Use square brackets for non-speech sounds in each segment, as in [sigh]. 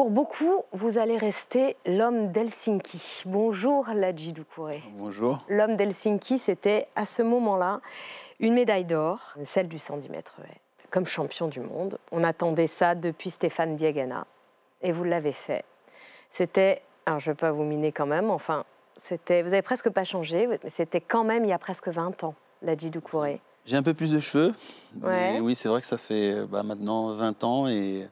Pour beaucoup, vous allez rester l'homme d'Helsinki. Bonjour, Ladji Doucouré. Bonjour. L'homme d'Helsinki, c'était à ce moment-là une médaille d'or, celle du 110 mètres comme champion du monde. On attendait ça depuis Stéphane Diagana et vous l'avez fait. C'était, alors je ne vais pas vous miner quand même, enfin, c'était, vous avez presque pas changé, mais c'était quand même il y a presque 20 ans, Ladji Doucouré. J'ai un peu plus de cheveux, mais oui, c'est vrai que ça fait bah, maintenant 20 ans et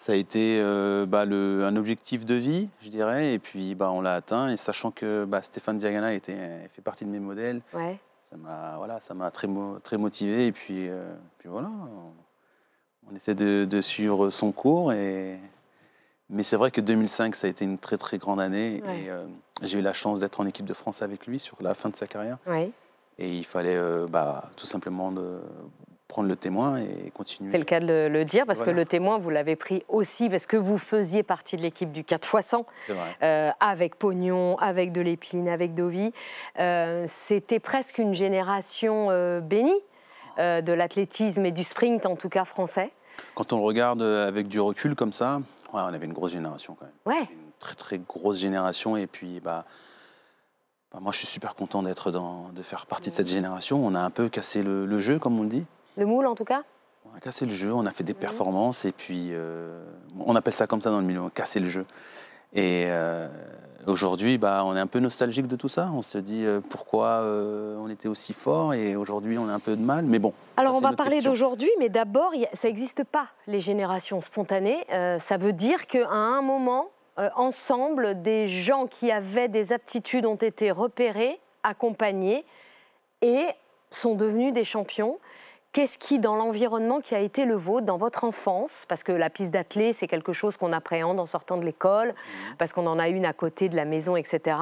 ça a été euh, bah, un objectif de vie, je dirais, et puis bah, on l'a atteint. Et sachant que bah, Stéphane Diagana était, euh, fait partie de mes modèles, ça m'a voilà, très, très motivé. Et puis, euh, puis voilà, on, essaie de, suivre son cours. Et... Mais c'est vrai que 2005, ça a été une très très grande année. Et j'ai eu la chance d'être en équipe de France avec lui sur la fin de sa carrière. Et il fallait bah, tout simplement de, prendre le témoin et continuer. C'est le cas de le dire, parce que le témoin, vous l'avez pris aussi parce que vous faisiez partie de l'équipe du 4x100, euh, avec Pognon, avec de l'épine, avec Dovi. Euh, c'était presque une génération euh, bénie de l'athlétisme et du sprint, en tout cas français. Quand on le regarde avec du recul comme ça, ouais, on avait une grosse génération quand même. Ouais. Une très très grosse génération, et puis bah, bah, moi je suis super content d'être dans, de faire partie de cette génération. On a un peu cassé le, le jeu, comme on le dit. Le moule, en tout cas On a cassé le jeu, on a fait des performances, et puis euh, on appelle ça comme ça dans le milieu, on a cassé le jeu. Et euh, aujourd'hui, bah, on est un peu nostalgique de tout ça. On se dit euh, pourquoi on était aussi fort et aujourd'hui on a un peu de mal. Mais bon. Alors on va parler d'aujourd'hui, mais d'abord, ça n'existe pas les générations spontanées. ça veut dire qu'à un moment, ensemble, des gens qui avaient des aptitudes ont été repérés, accompagnés et sont devenus des champions. Qu'est-ce qui, dans l'environnement qui a été le vôtre, dans votre enfance, parce que la piste d'athlée, c'est quelque chose qu'on appréhende en sortant de l'école, mmh. parce qu'on en a une à côté de la maison, etc.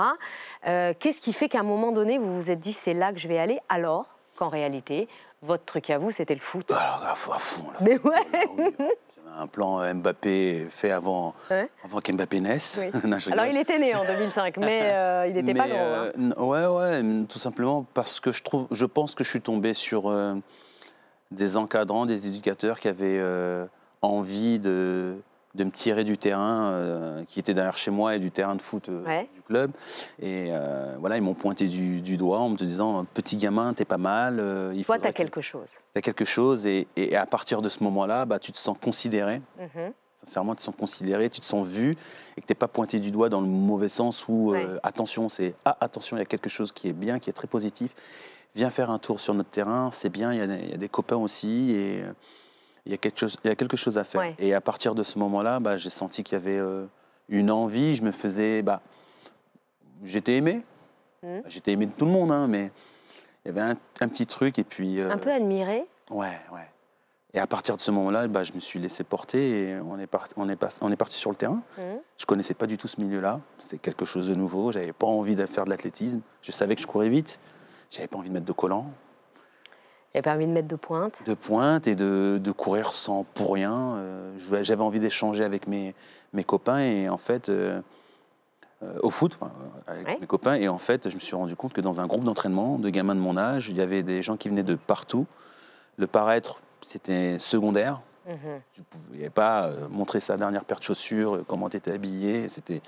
Euh, qu'est-ce qui fait qu'à un moment donné, vous vous êtes dit, c'est là que je vais aller, alors qu'en réalité, votre truc à vous, c'était le foot bah Alors, à fond, là. Mais ouais J'avais un plan euh, Mbappé fait avant, avant qu'Mbappé naisse. [laughs] Alors il était né en 2005, [laughs] mais euh, il n'était pas grand. Hein. ouais, ouais, tout simplement parce que je, trouve, je pense que je suis tombé sur, des encadrants, des éducateurs qui avaient euh, envie de, de me tirer du terrain euh, qui était derrière chez moi et du terrain de foot euh, du club. Et voilà, ils m'ont pointé du, doigt en me disant Petit gamin, t'es pas mal. il Toi, t'as quelque chose. T'as quelque chose. Et, et, à partir de ce moment-là, bah, tu te sens considéré. Mhm. Sincèrement, tu te sens considéré, tu te sens vu et que t'es pas pointé du doigt dans le mauvais sens où attention, c'est ah, attention, il y a quelque chose qui est bien, qui est très positif viens faire un tour sur notre terrain, c'est bien, il y, a des copains aussi, et il y, a quelque chose, il y a quelque chose à faire. Et à partir de ce moment-là, bah, j'ai senti qu'il y avait euh, une envie, je me faisais... Bah, J'étais aimé, hmm. bah, j'étais aimé de tout le monde, hein, mais il y avait un, petit truc, et puis... Euh, un peu admiré Ouais, ouais. Et à partir de ce moment-là, bah, je me suis laissé porter et on est, parti, on est, on est parti sur le terrain. Hmm. Je connaissais pas du tout ce milieu-là. C'était quelque chose de nouveau. J'avais pas envie de faire de l'athlétisme. Je savais que je courais vite. J'avais pas envie de mettre de collants. J'avais pas envie de mettre de pointe. De pointe et de, courir sans pour rien. Euh, j'avais envie d'échanger avec mes, mes copains et en fait, euh, euh, au foot, avec mes copains. Et en fait, je me suis rendu compte que dans un groupe d'entraînement de gamins de mon âge, il y avait des gens qui venaient de partout. Le paraître, c'était secondaire. Il mhm. Tu pouvais pas montrer sa dernière paire de chaussures, comment tu étais habillé. C'était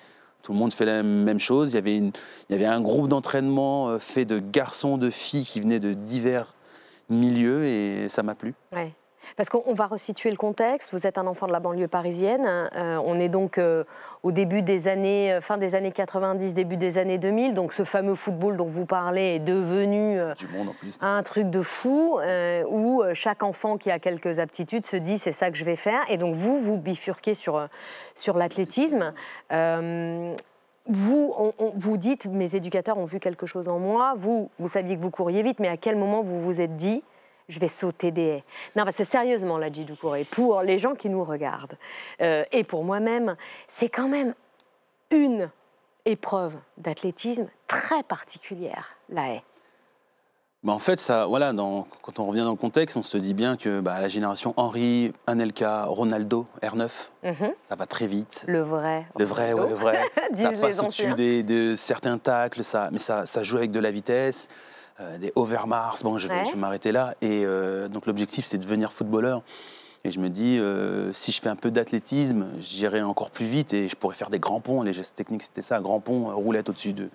tout le monde fait la même chose. Il y avait, il y avait un groupe d'entraînement euh, fait de garçons, de filles qui venaient de divers milieux et ça m'a plu. Parce qu'on va resituer le contexte. Vous êtes un enfant de la banlieue parisienne. Euh, on est donc euh, au début des années, euh, fin des années 90, début des années 2000. Donc ce fameux football dont vous parlez est devenu un truc de fou où chaque enfant qui a quelques aptitudes se dit c'est ça que je vais faire. Et donc vous, vous bifurquez sur, sur l'athlétisme vous, vous dites, mes éducateurs ont vu quelque chose en moi, vous, vous saviez que vous couriez vite, mais à quel moment vous vous êtes dit, je vais sauter des haies. Non, parce que sérieusement, la Jidoukouré, pour les gens qui nous regardent euh, et pour moi-même, c'est quand même une épreuve d'athlétisme très particulière, la haie. Bah, en fait, ça, voilà, quand on revient dans le contexte, on se dit bien que bah, la génération Henri, Anelka, Ronaldo, R9, mhm. ça va très vite. Le vrai. Le vrai, le vrai. [laughs] ça passe au-dessus de certains tacles, mais ça, ça joue avec de la vitesse. Euh, des Overmars. Bon, je vais, m'arrêter là. Et euh, donc, l'objectif, c'est de devenir footballeur. Et je me dis, euh, si je fais un peu d'athlétisme, j'irai encore plus vite et je pourrais faire des grands ponts. Les gestes techniques, c'était ça grands ponts, roulette au-dessus de,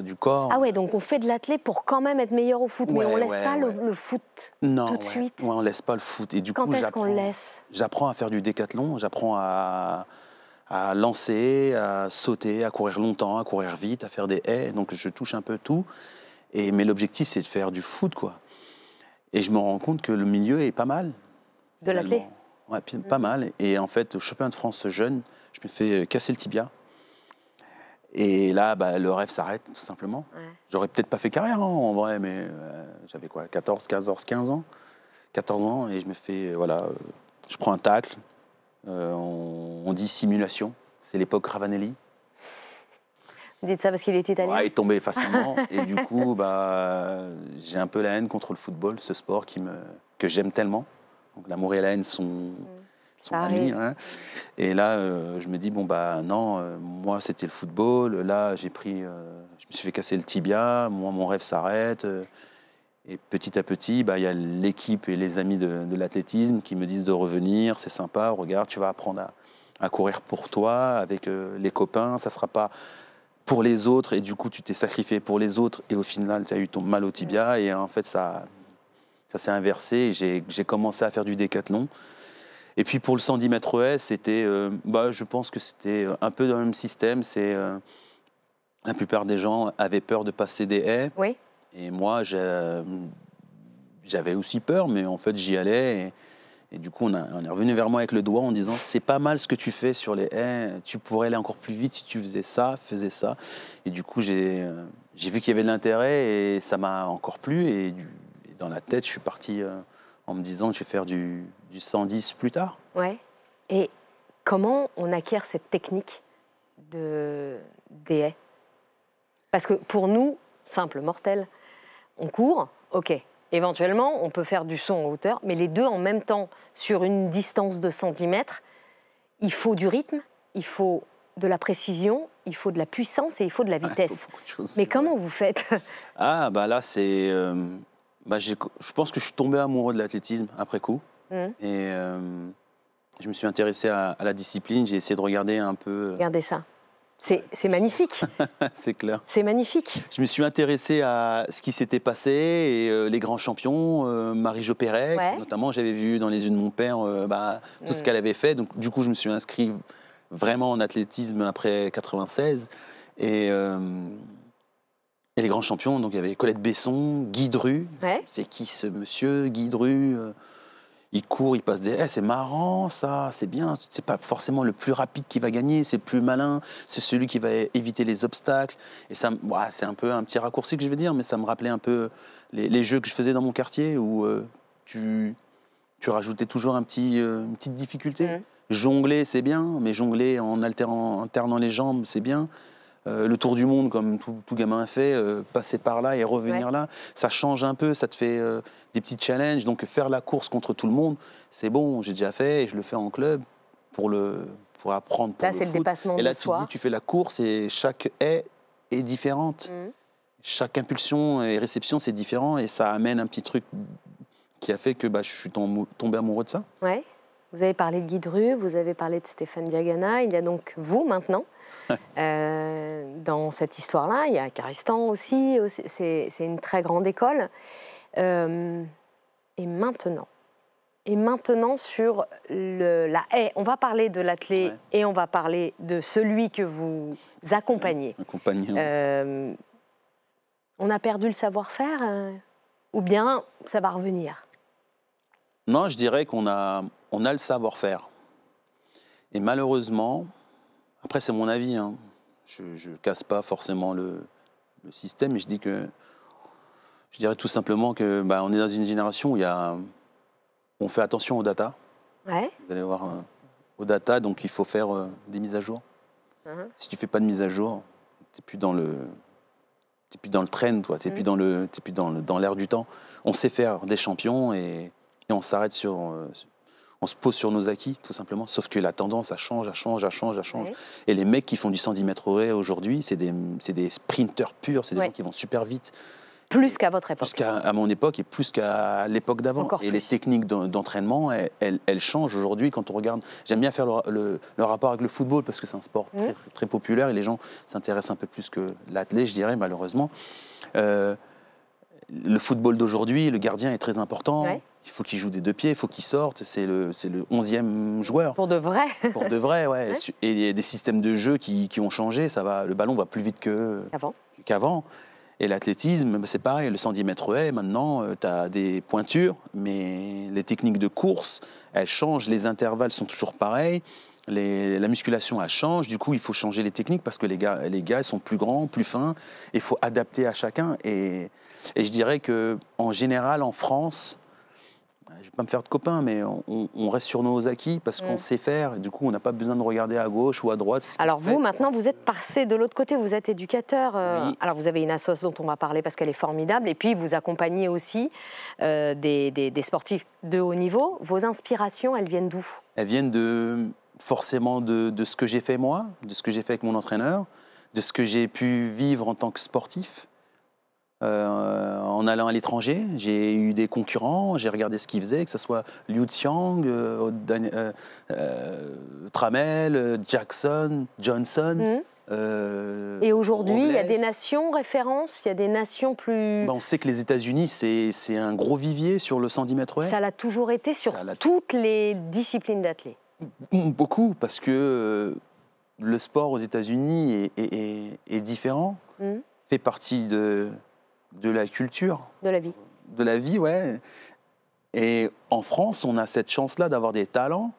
du corps. Ah ouais, donc on fait de l'athlète pour quand même être meilleur au foot, mais on laisse pas Le, foot tout de suite. Non, on laisse pas le foot. Et du quand est laisse J'apprends à faire du décathlon, j'apprends à, à lancer, à sauter, à courir longtemps, à courir vite, à faire des haies. Donc je touche un peu tout mais l'objectif, c'est de faire du foot, quoi. Et je me rends compte que le milieu est pas mal. De la clé Ouais, mm. pas mal. Et en fait, au championnat de France jeune, je me fais euh, casser le tibia. Et là, bah, le rêve s'arrête, tout simplement. J'aurais peut-être pas fait carrière, hein, en vrai, mais euh, j'avais quoi, 14, 14, 15 ans 14 ans, et je me fais, euh, voilà, je prends un tacle. on, on, dit simulation. C'est l'époque Ravanelli dites ça parce qu'il est italien ouais, est tombé facilement. et du coup, bah, j'ai un peu la haine contre le football, ce sport qui me, que j'aime tellement. l'amour et la haine sont, mm. sont amis. Hein. Et là, euh, je me dis, bon, bah non, euh, moi, c'était le football. Là, j'ai pris. Euh, je me suis fait casser le tibia. Moi, mon rêve s'arrête. Et petit à petit, bah, il y a l'équipe et les amis de, de l'athlétisme qui me disent de revenir, c'est sympa, regarde, tu vas apprendre à, courir pour toi avec les copains, ça ne sera pas pour les autres et du coup tu t'es sacrifié pour les autres et au final tu as eu ton mal au tibia et en fait ça, ça s'est inversé j'ai commencé à faire du décathlon. Et puis pour le 110 mètres haies, c'était, euh, bah, je pense que c'était euh, un peu dans le même système. C'est euh, la plupart des gens avaient peur de passer des haies. Oui. Et moi, j'avais aussi peur, mais en fait j'y allais. Et, et du coup, on, est revenu vers moi avec le doigt en disant c'est pas mal ce que tu fais sur les haies, tu pourrais aller encore plus vite si tu faisais ça, faisais ça. Et du coup, j'ai euh, vu qu'il y avait de l'intérêt et ça m'a encore plu. Et, dans la tête, je suis parti euh, en me disant je vais faire du, 110 plus tard. Ouais. Et comment on acquiert cette technique de, des haies Parce que pour nous, simple mortel, on court, ok, Éventuellement, on peut faire du son en hauteur, mais les deux en même temps, sur une distance de centimètres, il faut du rythme, il faut de la précision, il faut de la puissance et il faut de la ah, vitesse. mais comment vous faites Ah, bah là, c'est. Euh, bah, je pense que je suis tombé amoureux de l'athlétisme après coup. Hum. Et euh, je me suis intéressé à, à la discipline, j'ai essayé de regarder un peu. Euh, Regardez ça. C'est magnifique. [laughs] c'est clair. C'est magnifique. Je me suis intéressé à ce qui s'était passé et euh, les grands champions, euh, Marie-Jo Perret, notamment j'avais vu dans les yeux de mon père euh, bah, tout ce mm. qu'elle avait fait. Donc du coup, je me suis inscrit vraiment en athlétisme après 96 et, les grands champions. Donc il y avait Colette Besson, Guy Dru. C'est qui ce monsieur Guy Dru il court, il passe des eh, c'est marrant ça, c'est bien, c'est pas forcément le plus rapide qui va gagner, c'est le plus malin, c'est celui qui va éviter les obstacles. Et ça, c'est un peu un petit raccourci que je veux dire, mais ça me rappelait un peu les, jeux que je faisais dans mon quartier où euh, tu, tu rajoutais toujours un petit, euh, une petite difficulté. Jongler, c'est bien, mais jongler en alternant les jambes, c'est bien. Euh, le tour du monde comme tout, gamin a fait, euh, passer par là et revenir là, ça change un peu, ça te fait euh, des petits challenges. Donc faire la course contre tout le monde, c'est bon, j'ai déjà fait et je le fais en club pour le pour apprendre. là, c'est le dépassement. Et là, tu dis, tu fais la course et chaque est » est différente. Mm. Chaque impulsion et réception, c'est différent et ça amène un petit truc qui a fait que bah, je suis tombé amoureux de ça. Ouais. Vous avez parlé de Guy Dru, vous avez parlé de Stéphane Diagana. Il y a donc vous maintenant. [laughs] Euh, dans cette histoire-là, il y a Caristan aussi. C'est une très grande école. Euh, et maintenant et maintenant sur le, la haie. On va parler de l'athlé et on va parler de celui que vous accompagnez. Euh, on a perdu le savoir-faire euh, ou bien ça va revenir Non, je dirais qu'on a, on a le savoir-faire. Et malheureusement, après c'est mon avis, hein, je ne casse pas forcément le, système, mais je dis que, je dirais tout simplement que bah, on est dans une génération où on fait attention aux data. Vous allez voir, euh, aux data, donc il faut faire euh, des mises à jour. Uh-huh. Si tu fais pas de mise à jour, tu n'es plus dans le, plus dans le train, toi. tu mm. plus dans le, dans l'air du temps. On sait faire des champions et on s'arrête sur, euh, on se pose sur nos acquis, tout simplement. Sauf que la tendance, ça change, ça change, ça change, ça change. Et les mecs qui font du 110 mètres haies aujourd'hui, c'est des, des, sprinters purs, c'est des gens qui vont super vite. Plus qu'à votre époque. Plus qu'à mon époque et plus qu'à l'époque d'avant. Et les techniques d'entraînement, elles, changent aujourd'hui quand on regarde. J'aime bien faire le, le, rapport avec le football parce que c'est un sport très, populaire et les gens s'intéressent un peu plus que l'athlète, je dirais, malheureusement. Euh, le football d'aujourd'hui, le gardien est très important il faut qu'il joue des deux pieds, il faut qu'il sorte. C'est le, c'est le 11e joueur. Pour de vrai Pour de vrai, ouais. Et il y a des systèmes de jeu qui, qui, ont changé. Ça va, le ballon va plus vite que, qu'avant. Et l'athlétisme, bah, c'est pareil, le 110 mètres haies, maintenant, euh, tu as des pointures, mais les techniques de course, elles changent, les intervalles sont toujours pareils. la musculation, elle change. Du coup, il faut changer les techniques parce que les gars, les gars ils sont plus grands, plus fins. Il faut adapter à chacun. Et, et, je dirais que en général, en France, je ne vais pas me faire de copains, mais on, reste sur nos acquis parce qu'on mm. sait faire. Et du coup, on n'a pas besoin de regarder à gauche ou à droite. Alors vous, maintenant, vous êtes passé de l'autre côté, vous êtes éducateur. Euh, alors vous avez une assoce dont on va parler parce qu'elle est formidable. Et puis, vous accompagnez aussi euh, des, des, des sportifs de haut niveau. Vos inspirations, elles viennent d'où Elles viennent de forcément de, de, ce que j'ai fait moi, de ce que j'ai fait avec mon entraîneur, de ce que j'ai pu vivre en tant que sportif. Euh, en allant à l'étranger. J'ai eu des concurrents, j'ai regardé ce qu'ils faisaient, que ce soit Liu Xiang, euh, euh, euh Jackson, Johnson. Mhm. et aujourd'hui, il y a des nations références, il y a des nations plus. Ben, on sait que les États-Unis, c'est un gros vivier sur le 110 mètres Ça l'a toujours été sur toutes les disciplines d'athlètes. Mm, mm, beaucoup, parce que le sport aux États-Unis est, différent, mhm. fait partie de, de la culture. De la vie. De la vie, ouais. Et en France, on a cette chance-là d'avoir des talents,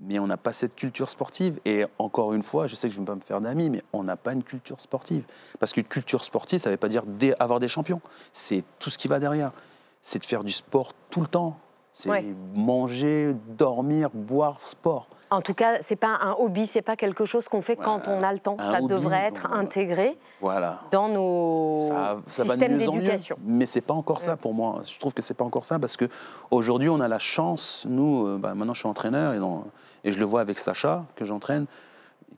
mais on n'a pas cette culture sportive. Et encore une fois, je sais que je ne vais pas me faire d'amis, mais on n'a pas une culture sportive. Parce qu'une culture sportive, ça ne veut pas dire avoir des champions. C'est tout ce qui va derrière. C'est de faire du sport tout le temps. C'est manger, dormir, boire, sport. En tout cas, c'est pas un hobby, c'est pas quelque chose qu'on fait quand on a le temps. ça devrait être intégré dans nos systèmes d'éducation. Mais c'est pas encore ça mm. pour moi. Je trouve que c'est pas encore ça parce que aujourd'hui, on a la chance. Nous, euh, bah, maintenant, je suis entraîneur et je le vois avec Sacha que j'entraîne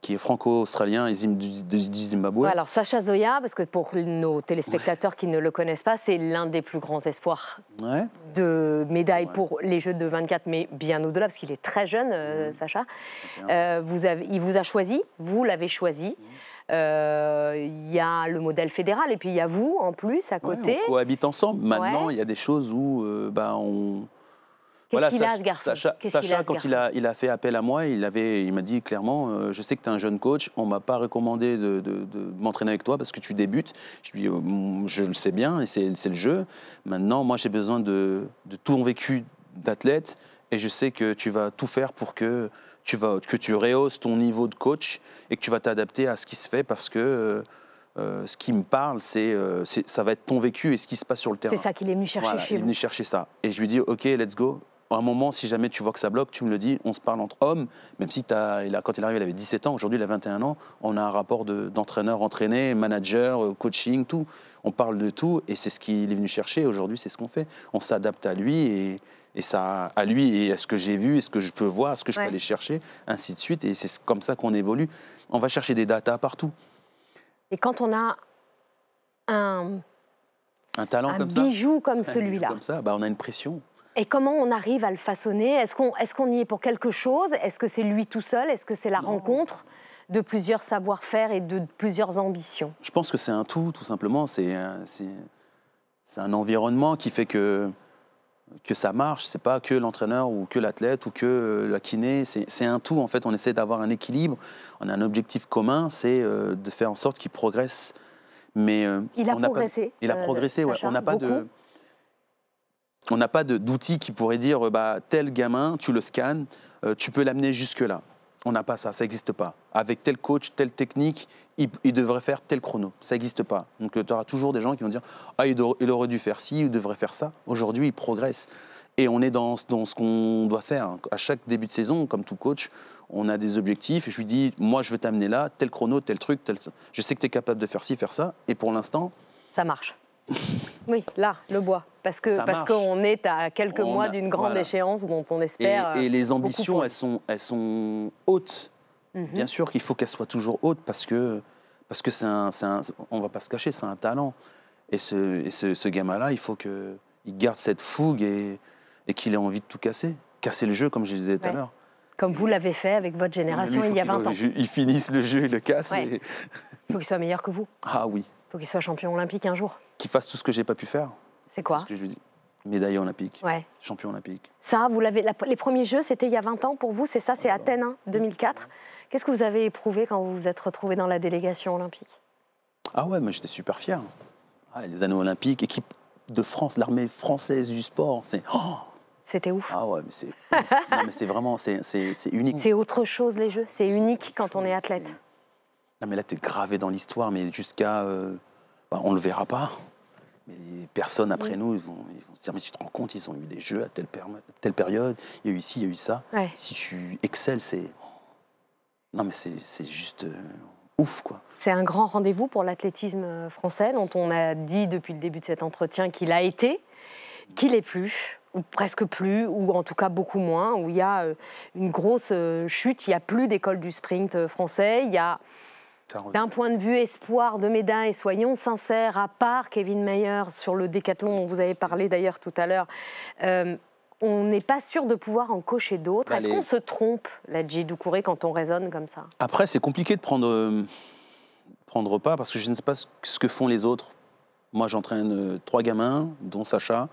qui est franco-australien et du Zimbabwe. Alors Sacha Zoya, parce que pour nos téléspectateurs qui ne le connaissent pas, c'est l'un des plus grands espoirs de médailles pour les Jeux de 24, mais bien au-delà, parce qu'il est très jeune, euh, mhm. Sacha. Euh, il vous a choisi, vous l'avez choisi. Mhm. Euh, il y a le modèle fédéral et puis il y a vous en plus à côté. on cohabite ensemble. Maintenant, il y a des choses où bah, on, Qu'est-ce qu'il a ce garçon Sacha, quand il, a, il a fait appel à moi, il, avait, il m'a dit clairement euh, Je sais que tu es un jeune coach, on m'a pas recommandé de, m'entraîner avec toi parce que tu débutes. Je lui ai euh, mm, Je le sais bien, et c'est, le jeu. Maintenant, moi, j'ai besoin de, de tout mon vécu d'athlète et je sais que tu vas tout faire pour que tu, vas, que tu rehausses ton niveau de coach et que tu vas t'adapter à ce qui se fait parce que. Euh, ce qui me parle, c'est ça va être ton vécu et ce qui se passe sur le terrain. C'est ça qu'il est venu chercher chez vous. Il est venu chercher ça. Et je lui dis, OK, let's go à un moment, si jamais tu vois que ça bloque, tu me le dis, on se parle entre hommes, même si as, il a, quand il arrive, il avait 17 ans, aujourd'hui il a 21 ans, on a un rapport d'entraîneur entraîné, manager, euh, coaching, tout. On parle de tout et c'est ce qu'il est venu chercher. Aujourd'hui, c'est ce qu'on fait. On s'adapte à lui et, ça, à lui et ce que j'ai vu, à ce que je peux voir, à ce que je peux aller chercher, ainsi de suite. Et c'est comme ça qu'on évolue. On va chercher des datas partout. Et quand on a un, talent un comme bijou comme celui-là, comme ça, bah, on a une pression. Et comment on arrive à le façonner Est-ce qu'on est y est pour quelque chose Est-ce que c'est lui tout seul Est-ce que c'est la rencontre de plusieurs savoir-faire et de plusieurs ambitions Je pense que c'est un tout, tout simplement. C'est un environnement qui fait que, que ça marche. C'est pas que l'entraîneur ou que l'athlète ou que euh, la kiné. C'est un tout, en fait. On essaie d'avoir un équilibre. On a un objectif commun, c'est euh, de faire en sorte qu'il progresse. Mais, euh, il a progressé. il a progressé, On n'a pas de on n'a pas d'outil qui pourrait dire euh, bah, tel gamin, tu le scannes, euh, tu peux l'amener jusque-là. On n'a pas ça, ça n'existe pas. Avec tel coach, telle technique, il, devrait faire tel chrono. Ça n'existe pas. Donc euh, tu auras toujours des gens qui vont dire Ah, il, aurait dû faire ci, il devrait faire ça. Aujourd'hui, il progresse. Et on est dans, ce qu'on doit faire. À chaque début de saison, comme tout coach, on a des objectifs. Et je lui dis Moi, je veux t'amener là, tel chrono, tel truc, tel. Je sais que tu es capable de faire ci, faire ça. Et pour l'instant. Ça marche. [laughs] Oui, là, le bois. Parce que qu'on est à quelques mois d'une grande échéance dont on espère. Et, et les euh, ambitions, elles sont, elles sont hautes. Mhm. Bien sûr qu'il faut qu'elles soient toujours hautes parce que parce que c'est un, un, on va pas se cacher, c'est un talent. Et ce, et ce, gamin-là, il faut que il garde cette fougue et, et qu'il ait envie de tout casser, casser le jeu comme je disais tout à l'heure. Comme vous l'avez fait avec votre génération il, y a 20 ans. Ils finissent le jeu, ils le cassent. il faut qu'il soit meilleur que vous. Ah oui faut qu'il soit champion olympique un jour. Qu'il fasse tout ce que j'ai pas pu faire. C'est quoi ce que je lui dis. Médaille olympique, champion olympique. Ça, vous l'avez. Les premiers Jeux, c'était il y a 20 ans pour vous, c'est ça, c'est Athènes 2004. Hein, Qu'est-ce que vous avez éprouvé quand vous vous êtes retrouvé dans la délégation olympique Ah ouais, mais j'étais super fier. Ah, les anneaux olympiques, équipe de France, l'armée française du sport, c'est. Oh c'était ouf. Ah ouais, mais c'est. [laughs] non, mais c'est vraiment, c'est unique. C'est autre chose les Jeux, c'est unique quand on est athlète. Non, mais là, tu es gravé dans l'histoire, mais jusqu'à. Euh, bah, on le verra pas. Mais les personnes après nous, ils vont, ils vont, se dire Mais tu te rends compte, ils ont eu des jeux à telle, telle période, il y a eu ci, il y a eu ça. Si tu excelles, c'est. Non, mais c'est juste euh, ouf, quoi. C'est un grand rendez-vous pour l'athlétisme euh, français, dont on a dit depuis le début de cet entretien qu'il a été, qu'il est plus ou presque plus, ou en tout cas beaucoup moins, où il y a une grosse chute, il n'y a plus d'école du sprint français, il y a d'un point de vue espoir de médaille, soyons sincères, à part Kevin Mayer sur le décathlon dont vous avez parlé d'ailleurs tout à l'heure, euh, on n'est pas sûr de pouvoir en cocher d'autres. Bah, Est-ce qu'on se trompe, la Djidoukouré, quand on raisonne comme ça Après, c'est compliqué de prendre, euh, pas prendre parce que je ne sais pas ce que font les autres. Moi, j'entraîne euh, trois gamins, dont Sacha.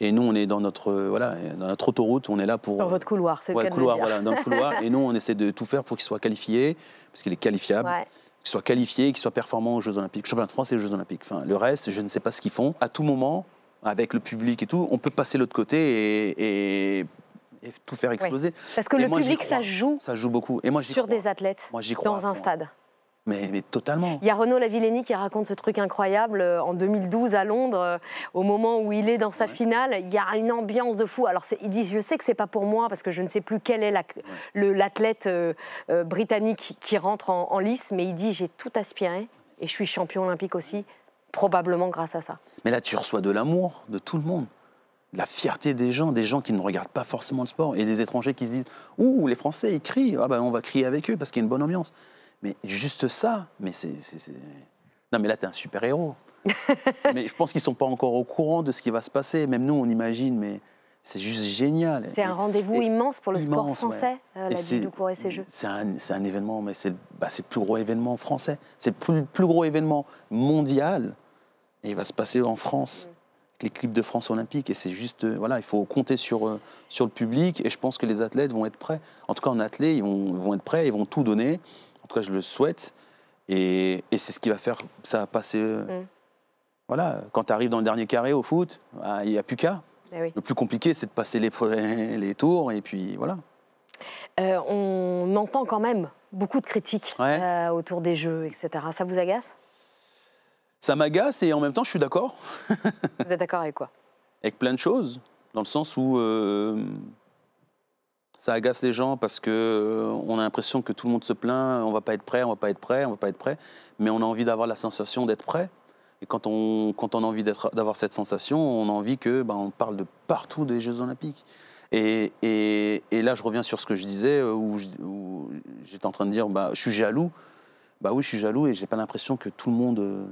Et nous, on est dans notre, voilà, dans notre autoroute, on est là pour... Dans votre couloir, c'est ouais, couloir, dire. Voilà, dans le couloir. [laughs] et nous, on essaie de tout faire pour qu'il soit qualifié, parce qu'il est qualifiable qu'ils soient qualifiés, qu'ils soient performants aux Jeux Olympiques, Champion de France et aux Jeux Olympiques. le reste, je ne sais pas ce qu'ils font. À tout moment, avec le public et tout, on peut passer l'autre côté et, tout faire exploser. Parce que le public, ça joue. Ça joue beaucoup. Et moi, sur des athlètes moi, crois dans un stade. Mais, totalement. Il y a Renaud Lavillény qui raconte ce truc incroyable euh, en 2012 à Londres, euh, au moment où il est dans sa finale. Il y a une ambiance de fou. Alors il dit Je sais que c'est pas pour moi parce que je ne sais plus quel est l'athlète euh, britannique qui rentre en, lice, mais il dit J'ai tout aspiré et je suis champion olympique aussi, probablement grâce à ça. Mais là, tu reçois de l'amour de tout le monde de la fierté des gens, des gens qui ne regardent pas forcément le sport, et des étrangers qui se disent Ouh, les Français, ils crient, ah ben, on va crier avec eux parce qu'il y a une bonne ambiance. Mais juste ça, mais c'est. Non, mais là, t'es un super-héros. [laughs] mais je pense qu'ils sont pas encore au courant de ce qui va se passer. Même nous, on imagine, mais c'est juste génial. C'est un rendez-vous immense pour le sport français, euh, la euh, du Ducourt ces Jeux. C'est un, événement, mais bah, c'est le plus gros événement français. C'est le plus, gros événement mondial. Et il va se passer en France. avec mm. l'équipe de France olympique. Et c'est juste, euh, voilà, il faut compter sur, euh, sur le public. Et je pense que les athlètes vont être prêts. En tout cas, en athlètes, ils vont être prêts, ils vont tout donner tout je le souhaite. Et, c'est ce qui va faire ça passer. Euh, mm. Voilà, quand tu arrives dans le dernier carré au foot, ah, il n'y a plus qu'à. Eh le plus compliqué, c'est de passer les, [laughs] les tours et puis voilà. Euh, on entend quand même beaucoup de critiques euh, autour des jeux, etc. Ça vous agace Ça m'agace et en même temps, je suis d'accord. [laughs] vous êtes d'accord avec quoi Avec plein de choses, dans le sens où ça agace les gens parce que euh, on a l'impression que tout le monde se plaint, on va pas être prêt, on va pas être prêt, on va pas être prêt, mais on a envie d'avoir la sensation d'être prêt. Et quand on, on a envie d'avoir cette sensation, on a envie que ben, on parle de partout des Jeux Olympiques. Et, là, je reviens sur ce que je disais, euh, où, j'étais en train de dire, bah, je suis jaloux. Bah oui, je suis jaloux et j'ai pas l'impression que tout le monde euh,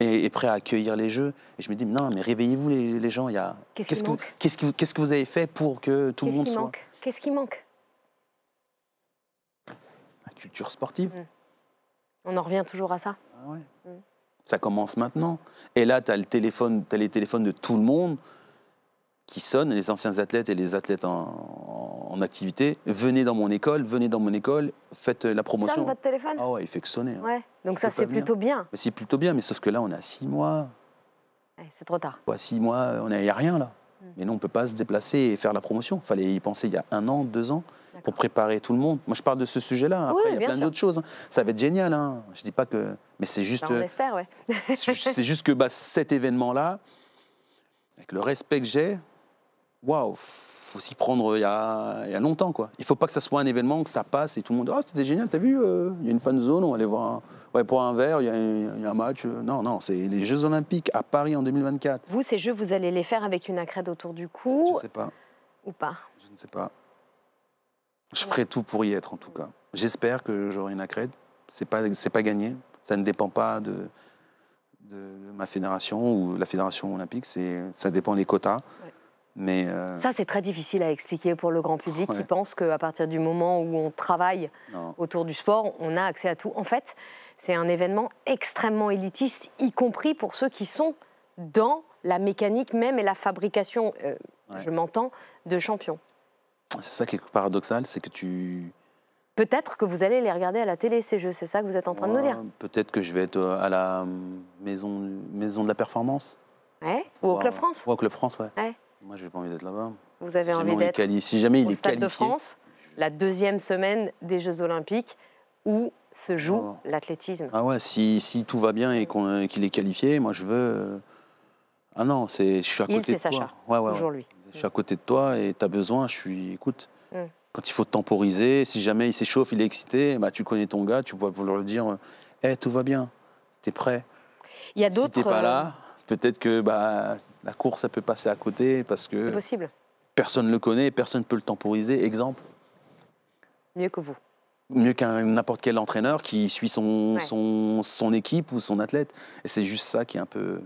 est, prêt à accueillir les Jeux. Et je me dis, non, mais réveillez-vous les, gens. Il Qu'est-ce, que, qu'est-ce que, vous avez fait pour que tout le monde soit... Qu'est-ce qui manque La culture sportive. Hmm. On en revient toujours à ça. Ah hmm. Ça commence maintenant. Et là, tu as, le téléphone, les téléphones de tout le monde qui sonnent, les anciens athlètes et les athlètes en, activité. Venez dans mon école, venez dans mon école, faites la promotion. Sonne votre téléphone Ah ouais, il fait que sonner. Hein. Ouais. Donc ça, c'est plutôt bien. C'est plutôt bien, mais sauf que là, on a six mois. Eh, c'est trop tard. Ouais, six mois, il n'y a rien là. Mm. Mais non, on ne peut pas se déplacer et faire la promotion. Il fallait y penser il y a un an, deux ans, pour préparer tout le monde. Moi, je parle de ce sujet-là. Après, il y a plein d'autres choses. Hein. Ça va être génial. Hein. Je ne dis pas que. Mais c'est juste. Bah, on euh, espère, ouais. c'est juste que bah, cet événement-là, avec le respect que j'ai, waouh, faut s'y prendre euh, il y, a, longtemps. Quoi. Il faut pas que ça soit un événement, que ça passe et tout le monde. Ah, oh, c'était génial, t'as vu euh, Il y a une fan zone, on va aller voir un, ouais, pour un verre, il y, a, un match. Euh, non, non, c'est les Jeux Olympiques à Paris en 2024. Vous, ces Jeux, vous allez les faire avec une accrède autour du cou Je sais pas. Ou pas Je ne sais pas. Je ferai tout pour y être en tout cas. J'espère que j'aurai une accrède. C'est pas, c'est pas gagné. Ça ne dépend pas de, de ma fédération ou la fédération olympique. C'est, ça dépend des quotas. Mais euh, Ça, c'est très difficile à expliquer pour le grand public qui pense qu'à partir du moment où on travaille autour du sport, on a accès à tout. En fait, c'est un événement extrêmement élitiste, y compris pour ceux qui sont dans la mécanique même et la fabrication, euh, je m'entends, de champions. C'est ça qui est paradoxal, c'est que tu... Peut-être que vous allez les regarder à la télé, ces jeux, c'est ça que vous êtes en train de nous dire Peut-être que je vais être euh, à la maison, maison de la performance. Ouais. Ou au Club France Ou au Club France, ouais. Moi, je n'ai pas envie d'être là-bas. Vous avez envie d'être si jamais il Stade de France, la deuxième semaine des Jeux Olympiques, où se joue oh. l'athlétisme. Ah ouais, si, tout va bien et euh, qu'il est qualifié, moi, je veux... Euh, ah non, c'est je suis à côté de toi. Ouais, ouais, Toujours lui. Je suis à côté de toi et tu as besoin, je suis... Écoute, mm. quand il faut temporiser, si jamais il s'échauffe, il est excité, bah, tu connais ton gars, tu peux pouvoir lui dire hey, eh, « tout va bien, tu es prêt ». Il y a d'autres... Si t'es pas là, euh, peut-être que... Bah, la course, ça peut passer à côté parce que personne ne le connaît, personne ne peut le temporiser. Exemple Mieux que vous. Mieux qu'un n'importe quel entraîneur qui suit son, son, son, équipe ou son athlète. Et c'est juste ça qui est un peu.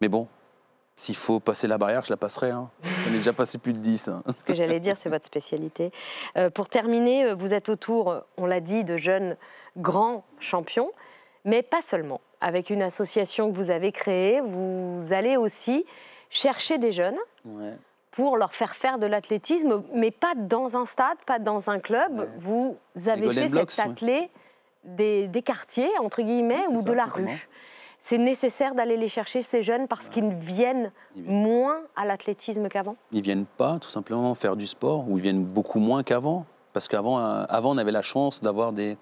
Mais bon, s'il faut passer la barrière, je la passerai. Hein. [laughs] J'en ai déjà passé plus de 10. Hein. Ce que j'allais dire, c'est votre spécialité. Euh, pour terminer, euh, vous êtes autour, on l'a dit, de jeunes grands champions, mais pas seulement avec une association que vous avez créée, vous allez aussi chercher des jeunes pour leur faire faire de l'athlétisme, mais pas dans un stade, pas dans un club. Vous avez fait cet athlé des, quartiers, entre guillemets, ou de la rue c'est nécessaire d'aller les chercher, ces jeunes, parce qu'ils viennent, viennent moins à l'athlétisme qu'avant Ils viennent pas, tout simplement, faire du sport, ou ils viennent beaucoup moins qu'avant. Parce qu'avant, euh, avant, on avait la chance d'avoir des,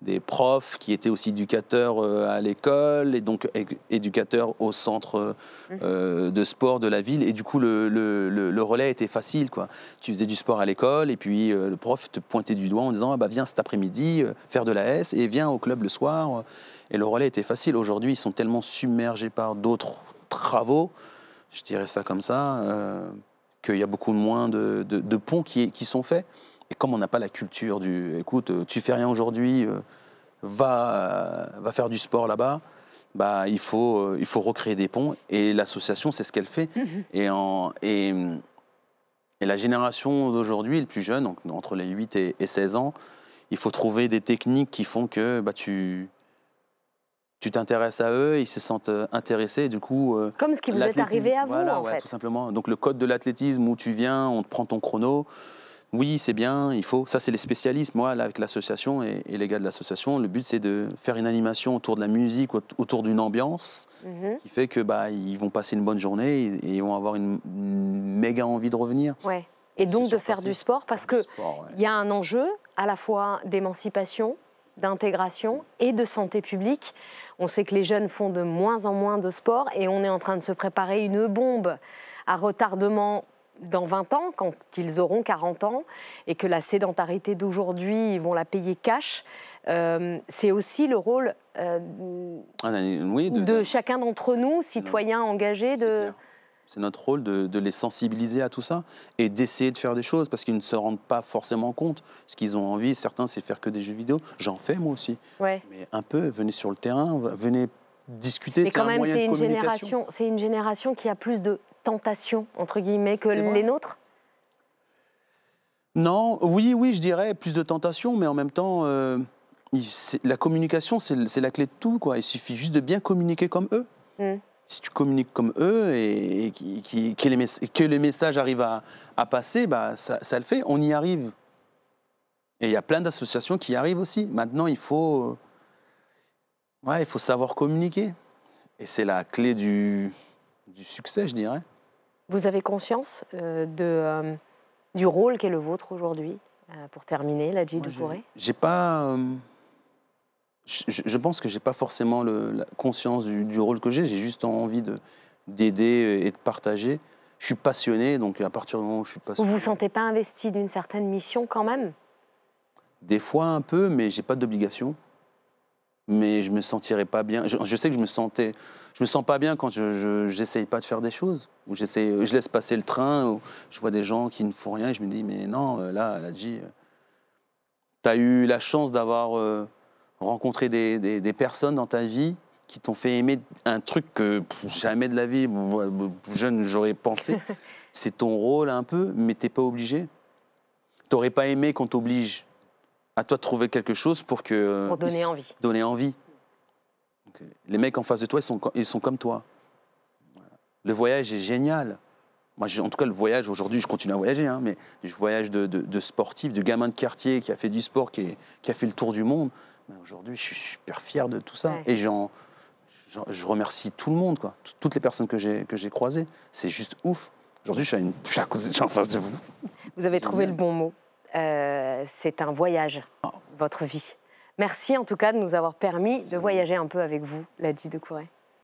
des profs qui étaient aussi éducateurs euh, à l'école et donc éducateurs au centre euh, mmh. euh, de sport de la ville. Et du coup, le, relais était facile. Quoi. Tu faisais du sport à l'école et puis le prof te pointait du doigt en disant ah bah, Viens cet après-midi faire de la S et viens au club le soir. Et le relais était facile. Aujourd'hui, ils sont tellement submergés par d'autres travaux, je dirais ça comme ça, qu'il y a beaucoup moins de, de ponts qui, qui sont faits comme on n'a pas la culture du écoute, euh, tu fais rien aujourd'hui, euh, va, euh, va faire du sport là-bas. Bah, il, faut, il faut recréer des ponts et l'association, c'est ce qu'elle fait. Mhm. Et, en, et, la génération d'aujourd'hui, le plus jeune, entre les 8 et, 16 ans, il faut trouver des techniques qui font que bah, tu, t'intéresses à eux, ils se sentent intéressés, du coup... Comme ce qui vous est arrivé à vous, en fait. tout simplement. Donc le code de l'athlétisme où tu viens, on te prend ton chrono, oui, c'est bien, il faut. Ça, c'est les spécialistes. Moi, avec l'association et, les gars de l'association, le but, c'est de faire une animation autour de la musique, autour d'une ambiance, mhm. qui fait que bah, ils vont passer une bonne journée et, ils vont avoir une, méga envie de revenir. Ouais. Et donc de faire du sport, parce qu'il y a un enjeu à la fois d'émancipation, d'intégration et de santé publique. On sait que les jeunes font de moins en moins de sport et on est en train de se préparer une bombe à retardement dans 20 ans, quand ils auront 40 ans, et que la sédentarité d'aujourd'hui, ils vont la payer cash, euh, c'est aussi le rôle euh, de, chacun d'entre nous, citoyens engagés, de... C'est notre rôle de, les sensibiliser à tout ça et d'essayer de faire des choses parce qu'ils ne se rendent pas forcément compte. Ce qu'ils ont envie, certains, c'est faire que des jeux vidéo. J'en fais moi aussi. Mais un peu, venez sur le terrain, venez discuter. Mais quand même, c'est une, génération, une génération qui a plus de tentation, entre guillemets, que les nôtres Non, oui, oui, je dirais plus de tentation, mais en même temps, euh, la communication, c'est la clé de tout. Quoi. Il suffit juste de bien communiquer comme eux. Mm. Si tu communiques comme eux et, que, les que, arrivent à, passer, bah, ça, le fait, on y arrive. Et il y a plein d'associations qui y arrivent aussi. Maintenant, il faut, euh, il faut savoir communiquer. Et c'est la clé du, du succès, je dirais. Vous avez conscience euh, de, euh, du rôle qu'est le vôtre aujourd'hui, euh, pour terminer, la de de J'ai pas. Je, pense que j'ai pas forcément le, la conscience du, rôle que j'ai. J'ai juste envie d'aider et de partager. Je suis passionné, donc à partir du moment où je suis passionné. Vous vous sentez pas investi d'une certaine mission quand même Des fois un peu, mais j'ai pas d'obligation mais je me sentirais pas bien. Je, sais que je me sentais, je me sens pas bien quand je j'essaye pas de faire des choses, ou j'essaie, euh, je laisse passer le train, ou je vois des gens qui ne font rien, et je me dis mais non, euh, là, a dit euh, tu as eu la chance d'avoir rencontré des, personnes dans ta vie qui t'ont fait aimer un truc que jamais de la vie, jeune, j'aurais pensé. [laughs] C'est ton rôle un peu, mais t'es pas obligé. T'aurais pas aimé qu'on t'oblige à toi de trouver quelque chose pour que. Euh, donner envie. Donner envie. Euh, les mecs en face de toi, ils sont, ils sont comme toi. Le voyage est génial. Moi, en tout cas, le voyage, aujourd'hui, je continue à voyager, hein, mais je voyage de, sportif, de gamin de quartier qui a fait du sport, qui, a fait le tour du monde. aujourd'hui, je suis super fier de tout ça. Et j'en, je remercie tout le monde, quoi. toutes les personnes que j'ai, que j'ai croisées. C'est juste ouf. Aujourd'hui, je suis, à je suis en face de vous. Vous avez trouvé le bon mot. Euh, c'est un voyage, ah. votre vie. Merci en tout cas de nous avoir permis de voyager un peu avec vous, la de Couret.